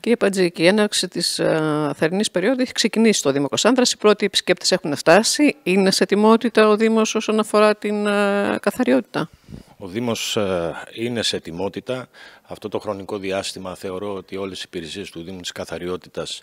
Κύριε Πατζήκη, η έναρξη της ε, θερινής περίοδου έχει ξεκινήσει στο Δήμο Κωνσταντρα. Οι πρώτοι επισκέπτες έχουν φτάσει. Είναι σε ετοιμότητα ο Δήμος όσον αφορά την ε, καθαριότητα. Ο Δήμος ε, είναι σε ετοιμότητα αυτό το χρονικό διάστημα θεωρώ ότι όλες οι υπηρεσίες του Δήμου της Καθαριότητας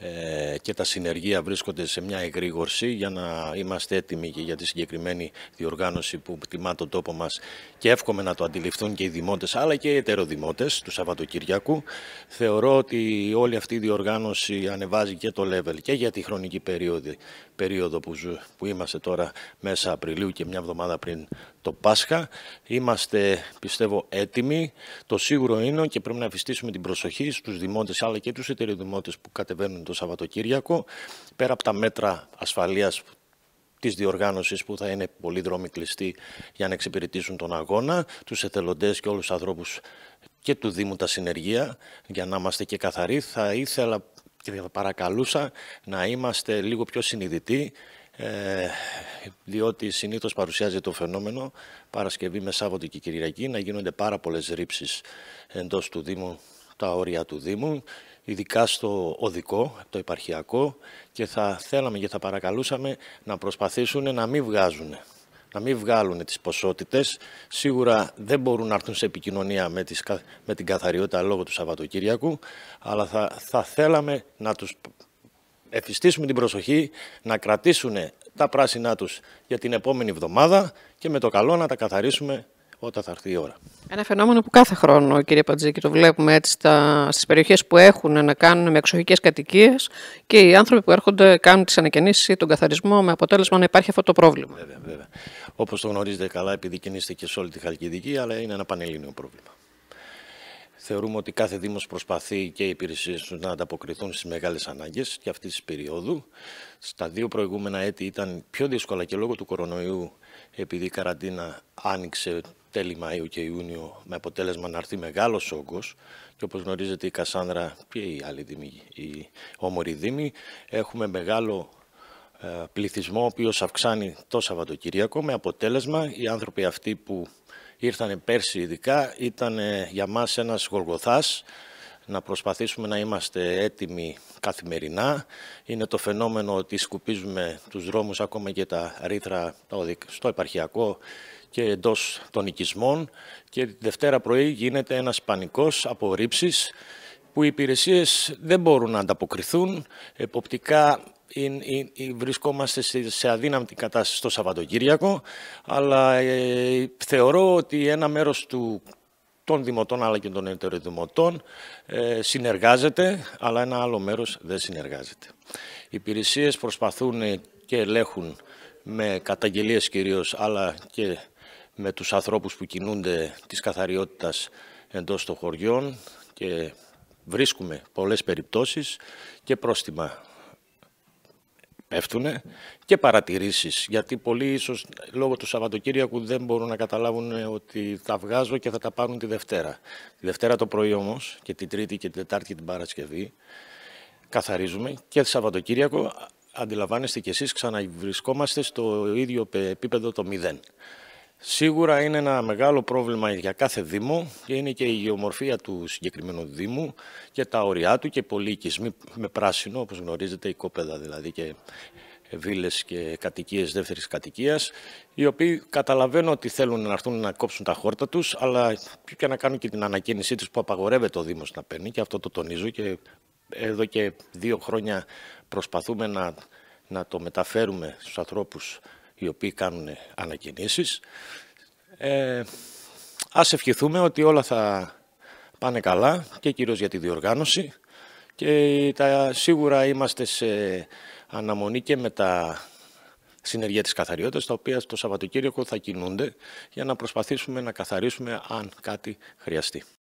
ε, και τα συνεργεία βρίσκονται σε μια εγρήγορση για να είμαστε έτοιμοι και για τη συγκεκριμένη διοργάνωση που τιμά τον τόπο μας και εύχομαι να το αντιληφθούν και οι δημότες αλλά και οι ετεροδημότες του Σαββατοκυριακού. Θεωρώ ότι όλη αυτή η διοργάνωση ανεβάζει και το level και για τη χρονική περίοδο, περίοδο που, που είμαστε τώρα μέσα Απριλίου και μια εβδομάδα πριν το Πάσχα. Είμαστε πιστεύω έτοιμοι. Το σίγουρο είναι και πρέπει να αφιστήσουμε την προσοχή στους δημότες αλλά και τους εταιρεοδημότες που κατεβαίνουν το Σαββατοκύριακο πέρα από τα μέτρα ασφαλείας της διοργάνωσης που θα είναι πολύ δρόμοι κλειστοί για να εξυπηρετήσουν τον αγώνα, τους εθελοντές και όλους τους ανθρώπους και του Δήμου τα συνεργεία, για να είμαστε και καθαροί, θα ήθελα και θα παρακαλούσα να είμαστε λίγο πιο συνειδητοί ε, διότι συνήθως παρουσιάζεται το φαινόμενο Παρασκευή με Σάββατο και Κυριακή να γίνονται πάρα πολλές ρήψεις εντός του Δήμου, τα όρια του Δήμου, ειδικά στο οδικό, το υπαρχιακό και θα θέλαμε και θα παρακαλούσαμε να προσπαθήσουν να μην βγάζουν να μην βγάλουν τις ποσότητες. Σίγουρα δεν μπορούν να έρθουν σε επικοινωνία με, τις, με την καθαριότητα λόγω του Σαββατοκύριακου, αλλά θα, θα θέλαμε να τους εφιστήσουμε την προσοχή να κρατήσουν τα πράσινά τους για την επόμενη εβδομάδα και με το καλό να τα καθαρίσουμε όταν θα έρθει η ώρα. Ένα φαινόμενο που κάθε χρόνο, κύριε Παντζήκη, το βλέπουμε έτσι στα, στις περιοχές που έχουν να κάνουν με εξοχικές κατοικίες και οι άνθρωποι που έρχονται κάνουν τις ανακαινήσεις ή τον καθαρισμό με αποτέλεσμα να υπάρχει αυτό το πρόβλημα. Βέβαια, βέβαια. Όπως το γνωρίζετε καλά, επειδή κινείστε και σε όλη τη Χαλκιδική, αλλά είναι ένα πανελλήνιο πρόβλημα. Θεωρούμε ότι κάθε Δήμος προσπαθεί και οι υπηρεσίες τους να ανταποκριθούν στις μεγάλες ανάγκες και αυτής της περίοδου. Στα δύο προηγούμενα έτη ήταν πιο δύσκολα και λόγω του κορονοϊού επειδή η καραντίνα άνοιξε τέλη Μαΐου και Ιούνιο με αποτέλεσμα να έρθει μεγάλος όγκος και όπως γνωρίζετε η Κασάνδρα και οι άλλοι δήμοι, οι όμοροι δήμοι έχουμε μεγάλο ε, πληθυσμό ο οποίος αυξάνει το Σαββατοκυριακό με αποτέλεσμα οι άνθρωποι αυτοί που ήρθανε πέρσι ειδικά, ήταν για μας ένας γολγοθάς, να προσπαθήσουμε να είμαστε έτοιμοι καθημερινά. Είναι το φαινόμενο ότι σκουπίζουμε τους δρόμους, ακόμα και τα ρήθρα στο επαρχιακό και εντός των οικισμών. Και τη Δευτέρα πρωί γίνεται ένας πανικός από που οι υπηρεσίες δεν μπορούν να ανταποκριθούν. Εποπτικά ε, βρισκόμαστε σε αδύναμη κατάσταση στο Σαββατοκύριακο, αλλά ε, θεωρώ ότι ένα μέρος του, των δημοτών αλλά και των Εντεροδημοτών ε, συνεργάζεται, αλλά ένα άλλο μέρος δεν συνεργάζεται. Οι υπηρεσίες προσπαθούν και ελέγχουν με καταγγελίες κυρίως, αλλά και με τους ανθρώπους που κινούνται της καθαριότητας εντός των χωριών και βρίσκουμε πολλές περιπτώσεις και πρόστιμα πέφτουν και παρατηρήσεις. Γιατί πολλοί ίσως λόγω του Σαββατοκύριακου δεν μπορούν να καταλάβουν ότι τα βγάζω και θα τα πάρουν τη Δευτέρα. Τη Δευτέρα το πρωί όμως και την Τρίτη και την Τετάρτη και την Παρασκευή καθαρίζουμε και το Σαββατοκύριακο αντιλαμβάνεστε κι εσείς ξαναβρισκόμαστε στο ίδιο επίπεδο το μηδέν. Σίγουρα είναι ένα μεγάλο πρόβλημα για κάθε Δήμο και είναι και η γεωμορφία του συγκεκριμένου Δήμου και τα ωριά του και πολλοί οικισμοί με πράσινο, όπως γνωρίζετε, οικόπεδα δηλαδή και βίλες και κατοικίες δεύτερης κατοικίας, οι οποίοι καταλαβαίνω ότι θέλουν να έρθουν να κόψουν τα χόρτα τους, αλλά και να κάνουν και την ανακαίνισή τους που απαγορεύεται ο Δήμος να παίρνει και αυτό το τονίζω και εδώ και δύο χρόνια προσπαθούμε να, να το μεταφέρουμε στους ανθρώπους οι οποίοι κάνουν ανακοινήσεις. Ε, ας ευχηθούμε ότι όλα θα πάνε καλά και κυρίως για τη διοργάνωση και τα, σίγουρα είμαστε σε αναμονή και με τα συνεργεία της καθαριότητας, τα οποία το Σαββατοκύριακο θα κινούνται για να προσπαθήσουμε να καθαρίσουμε αν κάτι χρειαστεί.